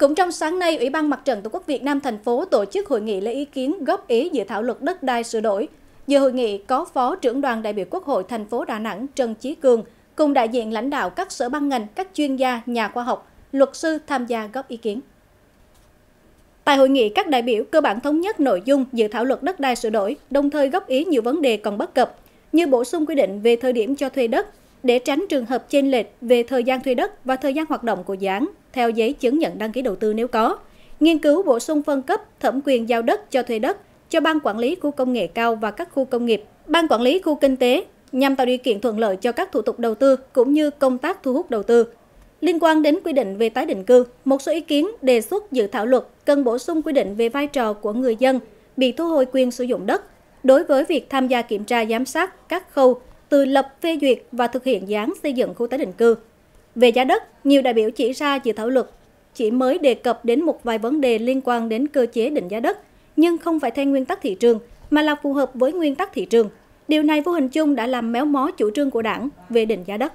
Cũng trong sáng nay, Ủy ban Mặt trận Tổ quốc Việt Nam thành phố tổ chức hội nghị lấy ý kiến góp ý dự thảo luật đất đai sửa đổi. Dự hội nghị có Phó trưởng đoàn đại biểu Quốc hội thành phố Đà Nẵng Trần Chí Cường cùng đại diện lãnh đạo các sở ban ngành, các chuyên gia, nhà khoa học, luật sư tham gia góp ý kiến. Tại hội nghị, các đại biểu cơ bản thống nhất nội dung dự thảo luật đất đai sửa đổi, đồng thời góp ý nhiều vấn đề còn bất cập, như bổ sung quy định về thời điểm cho thuê đất, để tránh trường hợp chênh lệch về thời gian thuê đất và thời gian hoạt động của dự án, theo giấy chứng nhận đăng ký đầu tư nếu có. Nghiên cứu bổ sung phân cấp thẩm quyền giao đất cho thuê đất cho ban quản lý khu công nghệ cao và các khu công nghiệp, ban quản lý khu kinh tế nhằm tạo điều kiện thuận lợi cho các thủ tục đầu tư cũng như công tác thu hút đầu tư. Liên quan đến quy định về tái định cư, một số ý kiến đề xuất dự thảo luật cần bổ sung quy định về vai trò của người dân bị thu hồi quyền sử dụng đất đối với việc tham gia kiểm tra giám sát các khâu từ lập phê duyệt và thực hiện dự án xây dựng khu tái định cư về giá đất, nhiều đại biểu chỉ ra dự thảo luật chỉ mới đề cập đến một vài vấn đề liên quan đến cơ chế định giá đất, nhưng không phải theo nguyên tắc thị trường, mà là phù hợp với nguyên tắc thị trường. Điều này vô hình chung đã làm méo mó chủ trương của đảng về định giá đất.